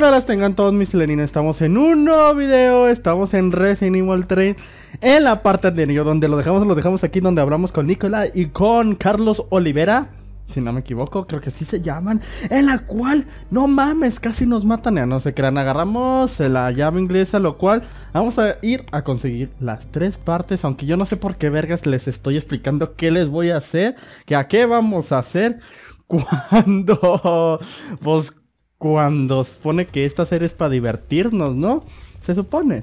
buenas las tengan todos mis Lenin. Estamos en un nuevo video. Estamos en Resident Evil 3. En la parte anterior donde lo dejamos, lo dejamos aquí donde hablamos con Nicola y con Carlos Olivera. Si no me equivoco, creo que sí se llaman. En la cual, no mames, casi nos matan. Ya no se crean. Agarramos la llave inglesa, lo cual vamos a ir a conseguir las tres partes. Aunque yo no sé por qué vergas les estoy explicando qué les voy a hacer. Que a qué vamos a hacer cuando, pues cuando se supone que esta serie es para divertirnos, ¿no? Se supone,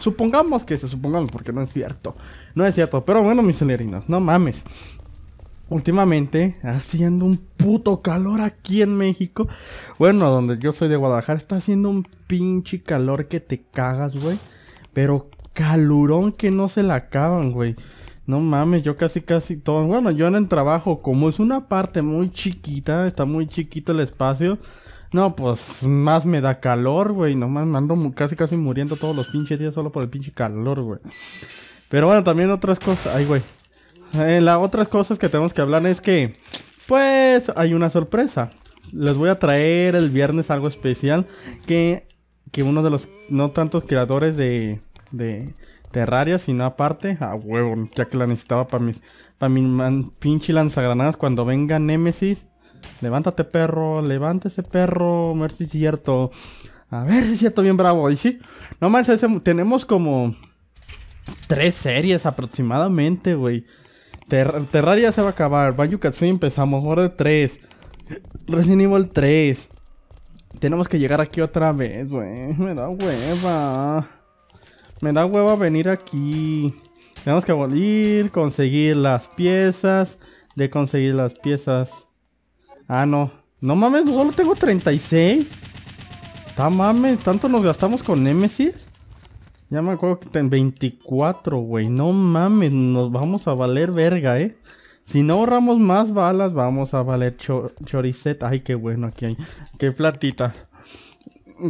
supongamos que se supongamos, porque no es cierto. No es cierto, pero bueno, mis celerinos, no mames. Últimamente, haciendo un puto calor aquí en México. Bueno, donde yo soy de Guadalajara, está haciendo un pinche calor que te cagas, güey. Pero calurón que no se la acaban, güey. No mames, yo casi casi todo. Bueno, yo en el trabajo, como es una parte muy chiquita, está muy chiquito el espacio no, pues más me da calor, güey. Nomás me ando casi casi muriendo todos los pinches días solo por el pinche calor, güey. Pero bueno, también otras cosas. Ay, güey. Eh, las otras cosas que tenemos que hablar es que, pues, hay una sorpresa. Les voy a traer el viernes algo especial que, que uno de los no tantos creadores de, de Terraria, sino aparte, a ah, huevo, ya que la necesitaba para mis, para mi man, lanzagranadas cuando venga Nemesis Levántate, perro, levántese, perro, a ver si es cierto. A ver si es cierto, bien bravo. Y sí, no manches, tenemos como tres series aproximadamente, güey. Terraria se va a acabar, Banjo Kazooie empezamos, Horde 3, Resident Evil 3. Tenemos que llegar aquí otra vez, güey. Me da hueva. Me da hueva venir aquí. Tenemos que volver, conseguir las piezas. De conseguir las piezas. Ah, no. No mames, solo tengo 36. Está mames, tanto nos gastamos con Nemesis. Ya me acuerdo que 24, güey. No mames, nos vamos a valer verga, eh. Si no ahorramos más balas, vamos a valer Chorizet. Ay, qué bueno aquí hay. Qué platita.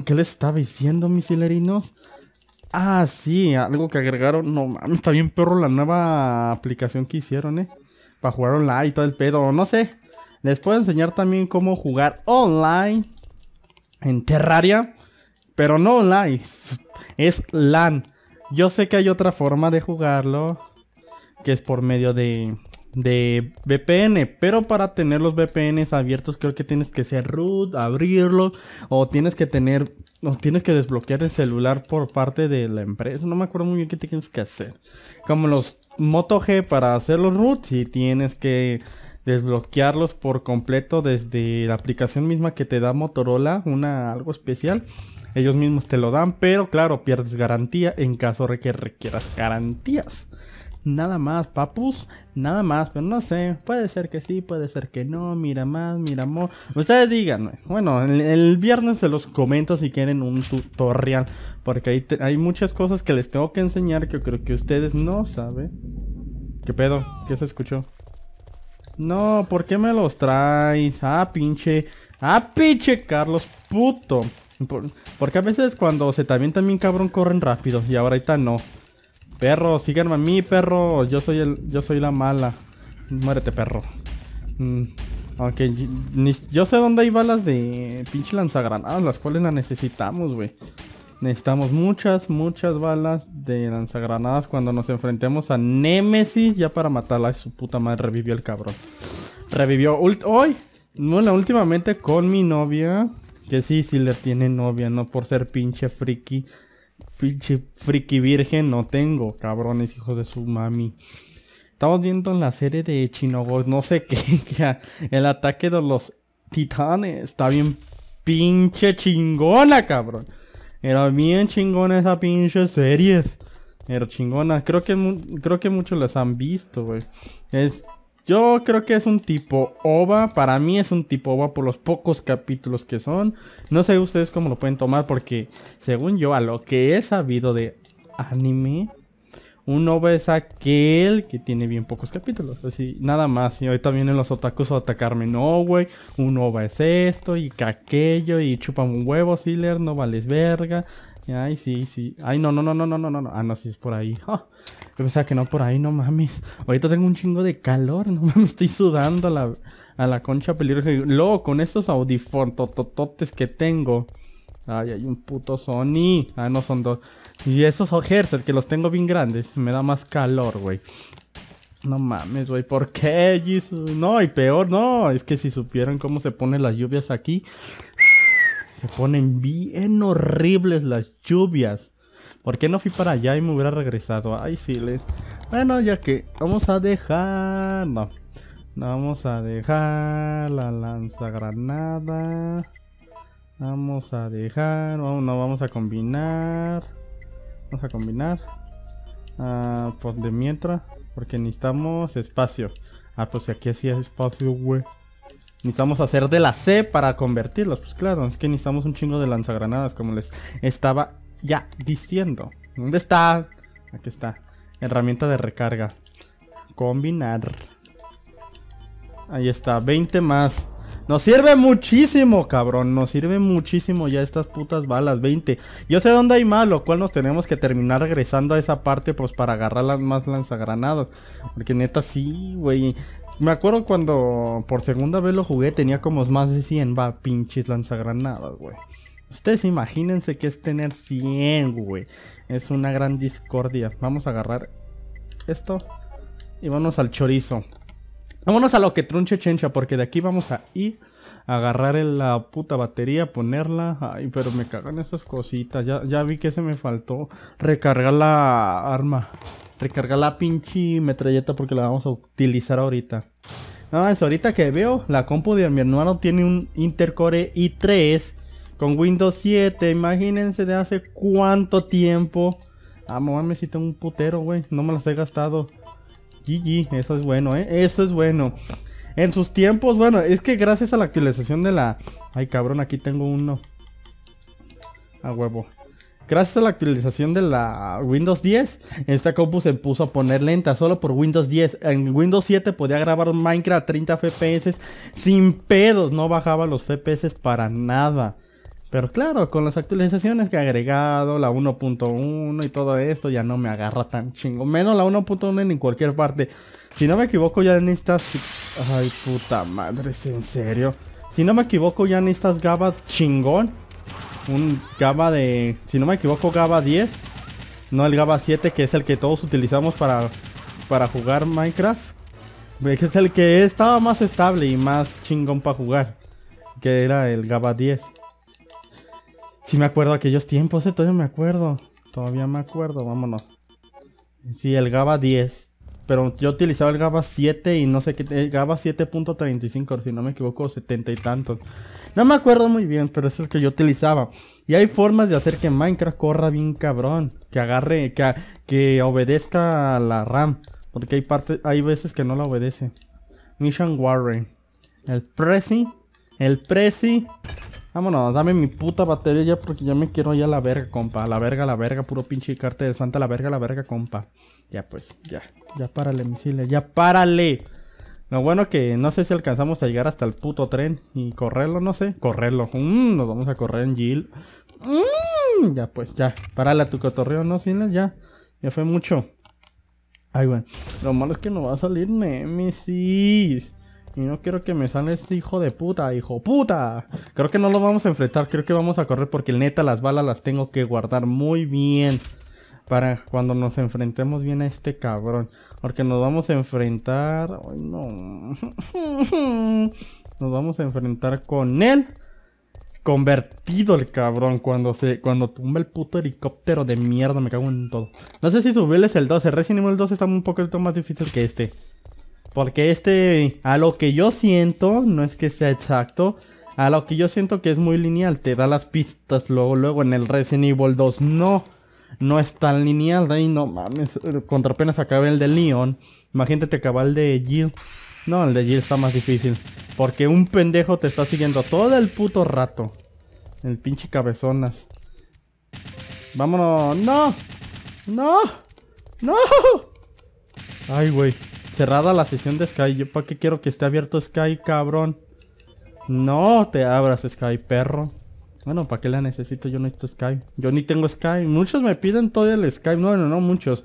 ¿Qué les estaba diciendo, mis hilerinos? Ah, sí, algo que agregaron. No mames, está bien perro la nueva aplicación que hicieron, eh. Para jugar online y todo el pedo. No sé. Les puedo enseñar también cómo jugar online en Terraria, pero no online, es LAN. Yo sé que hay otra forma de jugarlo, que es por medio de, de VPN, pero para tener los VPNs abiertos creo que tienes que ser root, abrirlo o tienes que tener o tienes que desbloquear el celular por parte de la empresa, no me acuerdo muy bien qué tienes que hacer. Como los Moto G para hacer los root y tienes que desbloquearlos por completo desde la aplicación misma que te da Motorola, una algo especial. Ellos mismos te lo dan, pero claro, pierdes garantía en caso de que requieras garantías. Nada más, papus, nada más, pero no sé, puede ser que sí, puede ser que no, mira más, mira más. Ustedes díganme, bueno, el, viernes se los comento si quieren un tutorial, porque hay, hay muchas cosas que les tengo que enseñar que yo creo que ustedes no saben. ¿Qué pedo? ¿Qué se escuchó? No, ¿por qué me los traes? Ah, pinche. Ah, pinche Carlos, puto. porque a veces cuando se te avientan bien cabrón corren rápido y ahora ahorita no. Perro, síganme a mí, perro. Yo soy el, yo soy la mala. Muérete, perro. Mm, ok, yo, yo sé dónde hay balas de pinche lanzagranadas, las cuales las necesitamos, güey. Necesitamos muchas, muchas balas de lanzagranadas cuando nos enfrentemos a Nemesis. Ya para matarla, su puta madre revivió el cabrón. Revivió hoy. Bueno, últimamente con mi novia. Que sí, sí le tiene novia, no por ser pinche friki. Pinche friki virgen no tengo, cabrones, hijos de su mami. Estamos viendo en la serie de Chinogos, no sé qué, el ataque de los titanes. Está bien pinche chingona, cabrón. Era bien chingona esa pinche serie Era chingona. Creo que, creo que muchos las han visto, güey. Es... Yo creo que es un tipo OVA. Para mí es un tipo OVA por los pocos capítulos que son. No sé ustedes cómo lo pueden tomar porque, según yo, a lo que he sabido de anime, un OVA es aquel que tiene bien pocos capítulos, así, nada más. Y ahorita vienen los otakus a atacarme, no, güey. Un OVA es esto y que aquello y chupan un huevo, Sealer, no vales verga. Ay, sí, sí. Ay, no, no, no, no, no, no, no. Ah, no, sí, es por ahí. yo pensaba que no por ahí, no mames. Ahorita tengo un chingo de calor, no mames, estoy sudando a la, a la concha peligrosa. Luego, con estos audífonos que tengo. Ay, hay un puto Sony. Ah, no, son dos. Y esos ojercer que los tengo bien grandes, me da más calor, güey. No mames, güey, ¿por qué, No, y peor, no, es que si supieran cómo se ponen las lluvias aquí, se ponen bien horribles las lluvias. ¿Por qué no fui para allá y me hubiera regresado? Ay, sí, les... Bueno, ya que vamos a dejar... No. Vamos a dejar la lanza granada Vamos a dejar... No, no vamos a combinar... Vamos a combinar. Ah, pues de mientras. Porque necesitamos espacio. Ah, pues aquí hacía espacio, güey. Necesitamos hacer de la C para convertirlos. Pues claro, es que necesitamos un chingo de lanzagranadas, como les estaba ya diciendo. ¿Dónde está? Aquí está. Herramienta de recarga. Combinar. Ahí está, 20 más. Nos sirve muchísimo, cabrón. Nos sirve muchísimo ya estas putas balas. 20. Yo sé dónde hay más, lo cual nos tenemos que terminar regresando a esa parte, pues para agarrar las más lanzagranadas. Porque neta, sí, güey. Me acuerdo cuando por segunda vez lo jugué, tenía como más de 100, va, pinches lanzagranadas, güey. Ustedes imagínense que es tener 100, güey. Es una gran discordia. Vamos a agarrar esto y vamos al chorizo. Vámonos a lo que trunche chencha, porque de aquí vamos a ir a agarrar la puta batería, ponerla. Ay, pero me cagan esas cositas. Ya, ya vi que se me faltó recargar la arma. Recargar la pinche metralleta porque la vamos a utilizar ahorita. Nada es ahorita que veo, la compu de mi hermano tiene un Intercore i3 con Windows 7. Imagínense de hace cuánto tiempo. Ah, me si tengo un putero, güey. No me los he gastado. GG, eso es bueno, ¿eh? Eso es bueno. En sus tiempos, bueno, es que gracias a la actualización de la... Ay, cabrón, aquí tengo uno. A huevo. Gracias a la actualización de la Windows 10, esta compu se puso a poner lenta solo por Windows 10. En Windows 7 podía grabar Minecraft a 30 FPS sin pedos, no bajaba los FPS para nada. Pero claro, con las actualizaciones que ha agregado, la 1.1 y todo esto, ya no me agarra tan chingo. Menos la 1.1 en cualquier parte. Si no me equivoco, ya necesitas Ay, puta madre, ¿es en serio? Si no me equivoco, ya necesitas GABA chingón. Un GABA de... Si no me equivoco, GABA 10. No el GABA 7, que es el que todos utilizamos para, para jugar Minecraft. Es el que estaba más estable y más chingón para jugar. Que era el GABA 10. Si me acuerdo aquellos tiempos, eh, todavía me acuerdo. Todavía me acuerdo, vámonos. Sí, el GABA 10. Pero yo utilizaba el GABA 7 y no sé qué. El GABA 7.35, si no me equivoco, 70 y tantos. No me acuerdo muy bien, pero eso es el que yo utilizaba. Y hay formas de hacer que Minecraft corra bien cabrón. Que agarre, que, que obedezca a la RAM. Porque hay, hay veces que no la obedece. Mission Warren. El Prezi. El Prezi. Vámonos, dame mi puta batería ya porque ya me quiero ya a la verga, compa. A la verga, la verga, puro pinche carte de santa, la verga, la verga, compa. Ya pues, ya, ya párale, misiles, ya párale. Lo bueno que no sé si alcanzamos a llegar hasta el puto tren y correrlo, no sé. Correrlo. Mm, nos vamos a correr en Jill. Mm, ya pues, ya. Párale a tu cotorreo, ¿no, Silas? Ya. Ya fue mucho. Ay, bueno. Lo malo es que no va a salir Nemesis. Y no quiero que me sale este hijo de puta, hijo puta. Creo que no lo vamos a enfrentar, creo que vamos a correr porque el neta las balas las tengo que guardar muy bien. Para cuando nos enfrentemos bien a este cabrón. Porque nos vamos a enfrentar... Ay, no. nos vamos a enfrentar con él. Convertido el cabrón cuando se cuando tumba el puto helicóptero de mierda, me cago en todo. No sé si subirles el 12, Resident Evil 2 está un poquito más difícil que este. Porque este, a lo que yo siento, no es que sea exacto, a lo que yo siento que es muy lineal, te da las pistas luego, luego en el Resident Evil 2 no, no es tan lineal, ahí no mames, eh, contra apenas acabé el de Leon, imagínate acaba el de Jill, no, el de Jill está más difícil, porque un pendejo te está siguiendo todo el puto rato, el pinche cabezonas. Vámonos, no, no, no, ay güey cerrada la sesión de Sky. ¿Yo para qué quiero que esté abierto Sky, cabrón? No te abras Sky, perro. Bueno, ¿para qué la necesito? Yo no necesito Sky. Yo ni tengo Sky. Muchos me piden todo el Sky. No, no, no, muchos.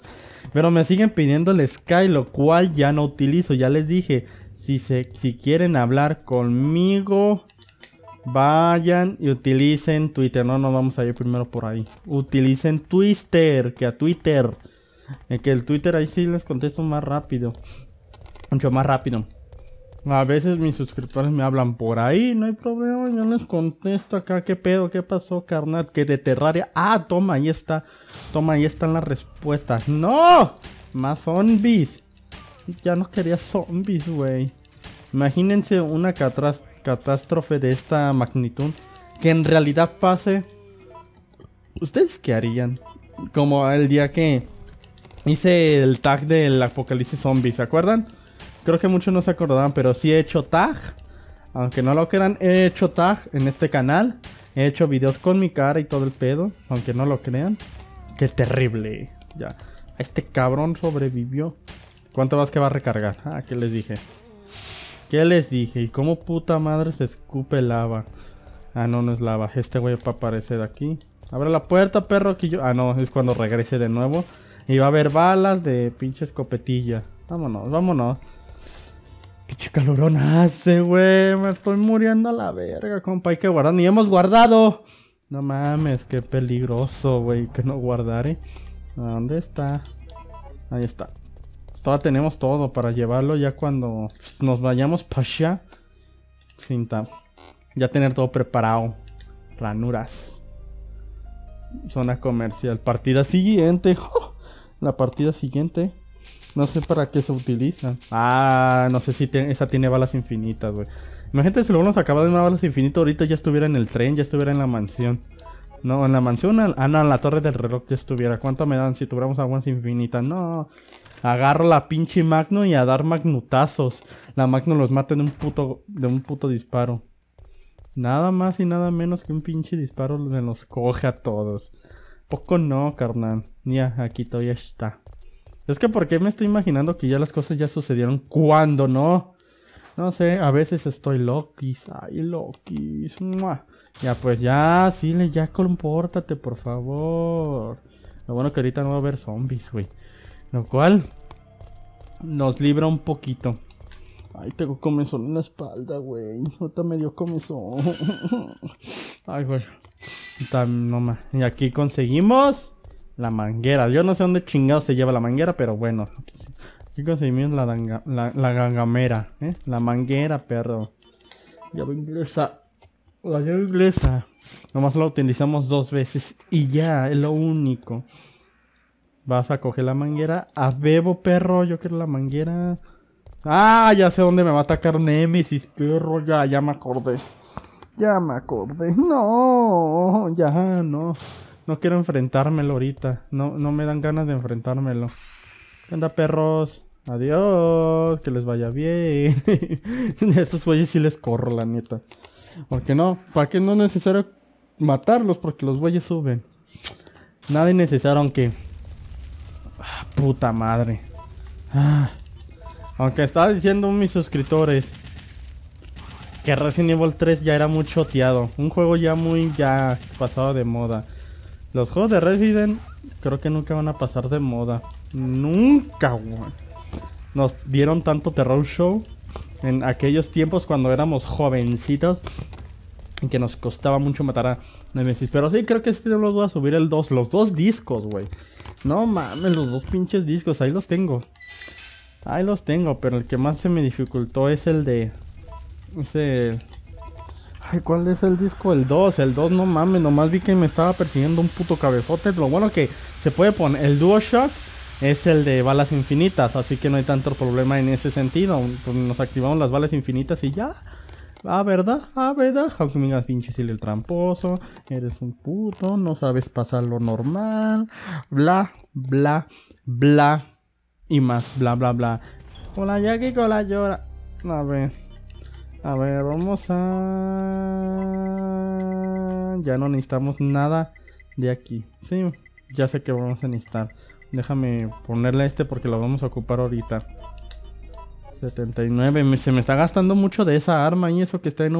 Pero me siguen pidiendo el Sky, lo cual ya no utilizo. Ya les dije, si, se, si quieren hablar conmigo, vayan y utilicen Twitter. No, no, vamos a ir primero por ahí. Utilicen Twitter, que a Twitter. En que el Twitter ahí sí les contesto más rápido. Mucho más rápido. A veces mis suscriptores me hablan por ahí, no hay problema, yo les contesto acá, ¿qué pedo? ¿Qué pasó, carnal? Que de Terraria... Ah, toma, ahí está. Toma, ahí están las respuestas. ¡No! Más zombies. Ya no quería zombies, güey. Imagínense una catástrofe de esta magnitud. Que en realidad pase... ¿Ustedes qué harían? Como el día que hice el tag del apocalipsis zombie, ¿se acuerdan? Creo que muchos no se acordaban, pero sí he hecho tag. Aunque no lo crean, he hecho tag en este canal. He hecho videos con mi cara y todo el pedo. Aunque no lo crean. Qué terrible. Ya. Este cabrón sobrevivió. ¿Cuánto más que va a recargar? Ah, ¿qué les dije? ¿Qué les dije? ¿Y cómo puta madre se escupe lava? Ah, no, no es lava. Este güey va a aparecer aquí. Abre la puerta, perro. yo... Ah, no, es cuando regrese de nuevo. Y va a haber balas de pinche escopetilla. Vámonos, vámonos. Pinche calorón hace, güey. Me estoy muriendo a la verga, compa. Hay que guardar. Ni hemos guardado. No mames, qué peligroso, güey. Que no guardar, eh. ¿Dónde está? Ahí está. Todavía tenemos todo para llevarlo ya cuando pues, nos vayamos para allá. Cinta. Ya tener todo preparado. Ranuras. Zona comercial. Partida siguiente la partida siguiente. No sé para qué se utiliza Ah, no sé si esa tiene balas infinitas, güey. Imagínate si luego nos acaba de una balas infinitas ahorita ya estuviera en el tren, ya estuviera en la mansión. No, en la mansión, ah, no, en la torre del reloj que estuviera. ¿Cuánto me dan si tuviéramos aguas infinitas? No. Agarro la pinche Magno y a dar magnutazos. La Magno los mata de un puto, de un puto disparo. Nada más y nada menos que un pinche disparo me los coge a todos. Poco no, carnal. Ya, aquí todavía está. Es que porque me estoy imaginando que ya las cosas ya sucedieron cuando no. No sé, a veces estoy loquis. Ay, loquis. Ya, pues ya, sí, ya compórtate, por favor. Lo bueno que ahorita no va a haber zombies, güey. Lo cual nos libra un poquito. Ay, tengo comezón en la espalda, güey. Nota me dio comezón. Ay, güey. No Y aquí conseguimos la manguera. Yo no sé dónde chingado se lleva la manguera, pero bueno. Aquí conseguimos la, la, gangamera, ¿eh? La manguera, perro. Llave inglesa. La llave inglesa. Nomás la utilizamos dos veces y ya, es lo único. Vas a coger la manguera. A bebo, perro. Yo quiero la manguera. Ah, ya sé dónde me va a atacar Nemesis, perro. Ya, ya me acordé. Ya me acordé. No, ya no. No quiero enfrentármelo ahorita. No, no me dan ganas de enfrentármelo. ¿Qué perros? Adiós, que les vaya bien. Estos güeyes sí les corro, la neta. Porque no, ¿para qué no es necesario matarlos? Porque los bueyes suben. Nada es necesario, aunque. Ah, puta madre. Ah. Aunque estaba diciendo mis suscriptores que Resident Evil 3 ya era muy choteado. Un juego ya muy ya pasado de moda. Los juegos de Resident creo que nunca van a pasar de moda. Nunca, güey. Nos dieron tanto terror show en aquellos tiempos cuando éramos jovencitos. Y que nos costaba mucho matar a Nemesis. Pero sí, creo que sí este los voy a subir el 2. Los dos discos, güey. No mames, los dos pinches discos. Ahí los tengo. Ahí los tengo. Pero el que más se me dificultó es el de ese Ay, ¿cuál es el disco? El 2. El 2, no mames. Nomás vi que me estaba persiguiendo un puto cabezote. Lo bueno que se puede poner. El duo shock es el de balas infinitas. Así que no hay tanto problema en ese sentido. Pues, nos activamos las balas infinitas y ya. Ah, ¿verdad? Ah, ¿verdad? Aunque ah, pues, mira, pinche el tramposo. Eres un puto. No sabes pasar lo normal. Bla, bla, bla. Y más, bla, bla, bla. Hola, Jackie, con llora. A ver. A ver, vamos a... Ya no necesitamos nada de aquí. Sí, ya sé que vamos a necesitar. Déjame ponerle este porque lo vamos a ocupar ahorita. 79. Se me está gastando mucho de esa arma y eso que está en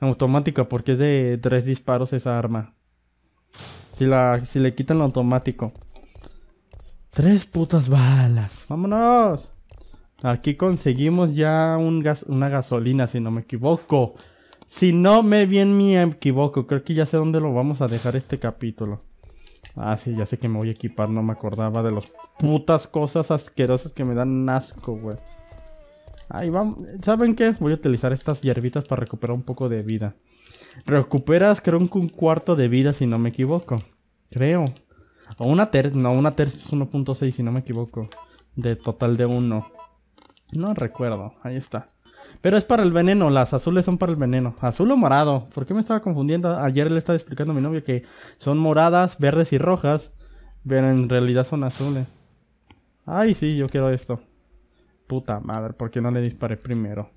automática porque es de tres disparos esa arma. Si, la, si le quitan lo automático. Tres putas balas. Vámonos. Aquí conseguimos ya una gasolina, si no me equivoco. Si no me bien me equivoco, creo que ya sé dónde lo vamos a dejar este capítulo. Ah, sí, ya sé que me voy a equipar, no me acordaba de las putas cosas asquerosas que me dan asco, güey. Ahí vamos. ¿Saben qué? Voy a utilizar estas hierbitas para recuperar un poco de vida. Recuperas creo que un cuarto de vida si no me equivoco. Creo. O una tercera, no, una tercera es 1.6 si no me equivoco. De total de 1. No recuerdo, ahí está. Pero es para el veneno, las azules son para el veneno. Azul o morado, ¿por qué me estaba confundiendo? Ayer le estaba explicando a mi novio que son moradas, verdes y rojas, pero en realidad son azules. Ay, sí, yo quiero esto. Puta madre, ¿por qué no le disparé primero?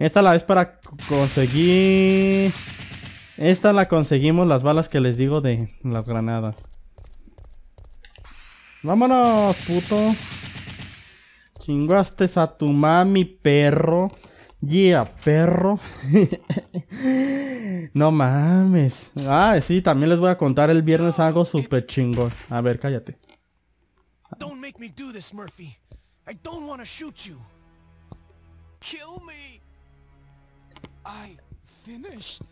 Esta la es para conseguir... Esta la conseguimos las balas que les digo de las granadas. ¡Vámonos, puto! Chingaste a tu mami, perro. Yeah, perro. no mames. Ah, sí, también les voy a contar el viernes algo súper chingón. A ver, cállate. Don't make me do this, Murphy. I don't want to shoot you. Kill me. I finished.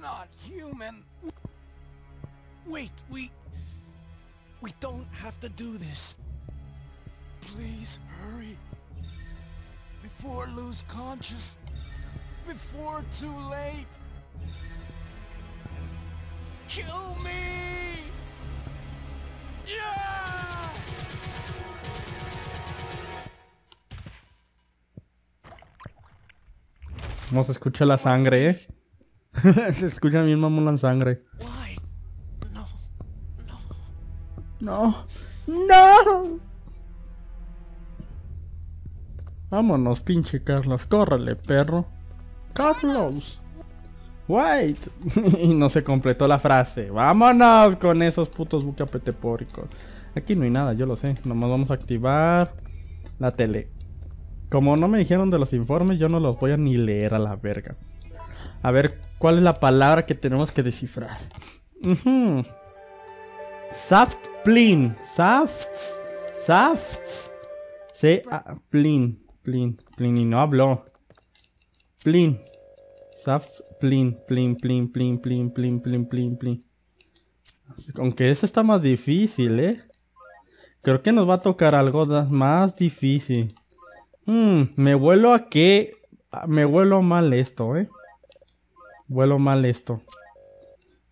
Not human. Wait, we... We don't have to do this. Please hurry. Before I lose conscious. Before too late. Kill me! No se escucha la sangre, eh. se escucha bien mamón la sangre. No. No. No. Vámonos, pinche Carlos, córrele, perro. Carlos. Wait. y no se completó la frase. Vámonos con esos putos bucapetepóricos. Aquí no hay nada, yo lo sé. Nomás vamos a activar la tele. Como no me dijeron de los informes, yo no los voy a ni leer a la verga. A ver, ¿cuál es la palabra que tenemos que descifrar? Saftplin. Safts. Safts. c plin Plin, plin, y no habló. Plin. Safts, plin, plin, plin, plin, plin, plin, plin, plin, plin. Aunque eso está más difícil, ¿eh? Creo que nos va a tocar algo más difícil. Hmm, me vuelo a qué... Me vuelo mal esto, ¿eh? Vuelo mal esto.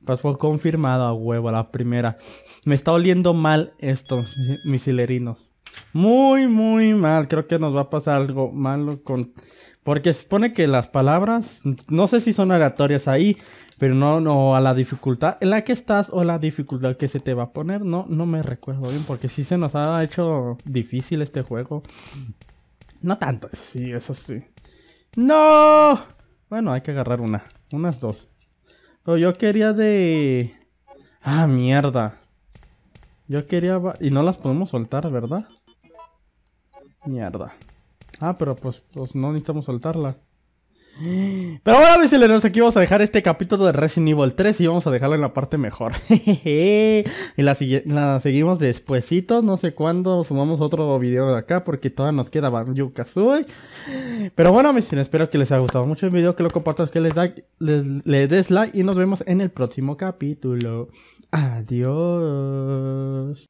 Pasó confirmado a huevo la primera. Me está oliendo mal esto, misilerinos. Muy, muy mal. Creo que nos va a pasar algo malo con... Porque se supone que las palabras, no sé si son aleatorias ahí, pero no, no, a la dificultad en la que estás o la dificultad que se te va a poner, no, no me recuerdo bien, porque sí se nos ha hecho difícil este juego. No tanto, sí, eso sí. ¡No! Bueno, hay que agarrar una, unas dos. Pero yo quería de... Ah, mierda. Yo quería... Y no las podemos soltar, ¿verdad? Mierda. Ah, pero pues, pues no necesitamos soltarla. Pero bueno mis aquí vamos a dejar este capítulo de Resident Evil 3 y vamos a dejarlo en la parte mejor. y la, seguimos despuesito, no sé cuándo sumamos otro video de acá porque todavía nos queda Banjo Kazooie. Pero bueno, misiles, espero que les haya gustado mucho el video, que lo compartas, que les, da, les, les des like y nos vemos en el próximo capítulo. Adiós.